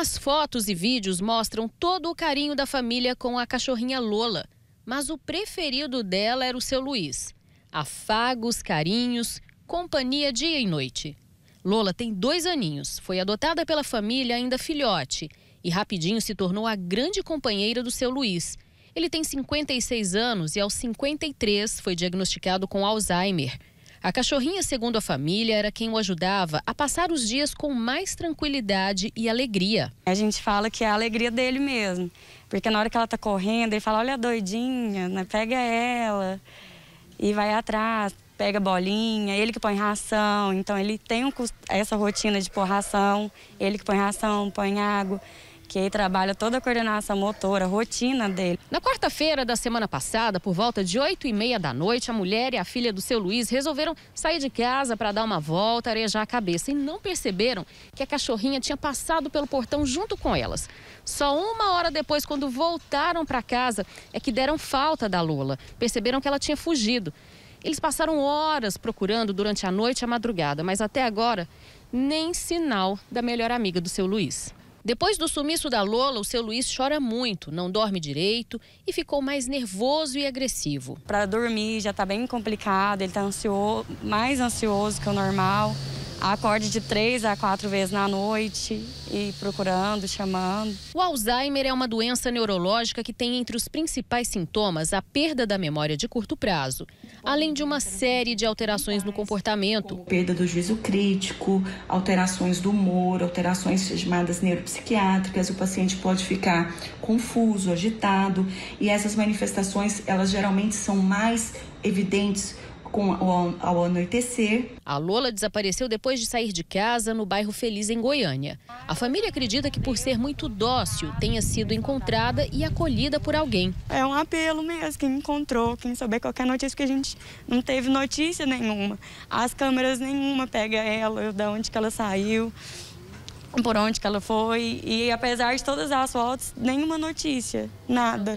As fotos e vídeos mostram todo o carinho da família com a cachorrinha Lola, mas o preferido dela era o seu Luiz. Afagos, carinhos, companhia dia e noite. Lola tem dois aninhos, foi adotada pela família ainda filhote e rapidinho se tornou a grande companheira do seu Luiz. Ele tem 56 anos e aos 53 foi diagnosticado com Alzheimer. A cachorrinha, segundo a família, era quem o ajudava a passar os dias com mais tranquilidade e alegria. A gente fala que é a alegria dele mesmo, porque na hora que ela tá correndo, ele fala: olha a doidinha, né? pega ela e vai atrás, pega bolinha, ele que põe ração. Então ele tem um, essa rotina de pôr ração, ele que põe ração, põe água que trabalha toda a coordenação motora, rotina dele. Na quarta-feira da semana passada, por volta de 8 e meia da noite, a mulher e a filha do seu Luiz resolveram sair de casa para dar uma volta, arejar a cabeça e não perceberam que a cachorrinha tinha passado pelo portão junto com elas. Só uma hora depois, quando voltaram para casa, é que deram falta da Lula. Perceberam que ela tinha fugido. Eles passaram horas procurando durante a noite e a madrugada, mas até agora nem sinal da melhor amiga do seu Luiz. Depois do sumiço da Lola, o seu Luiz chora muito, não dorme direito e ficou mais nervoso e agressivo. Para dormir já está bem complicado, ele está ansioso, mais ansioso que o normal acorde de três a quatro vezes na noite e procurando, chamando. O Alzheimer é uma doença neurológica que tem entre os principais sintomas a perda da memória de curto prazo, além de uma série de alterações no comportamento. Perda do juízo crítico, alterações do humor, alterações chamadas neuropsiquiátricas, o paciente pode ficar confuso, agitado e essas manifestações elas geralmente são mais evidentes com, ao anoitecer. A Lola desapareceu depois de sair de casa no bairro Feliz, em Goiânia. A família acredita que, por ser muito dócil, tenha sido encontrada e acolhida por alguém. É um apelo mesmo, quem encontrou, quem souber qualquer notícia, porque a gente não teve notícia nenhuma. As câmeras nenhuma pega ela, de onde que ela saiu por onde que ela foi e apesar de todas as fotos, nenhuma notícia, nada.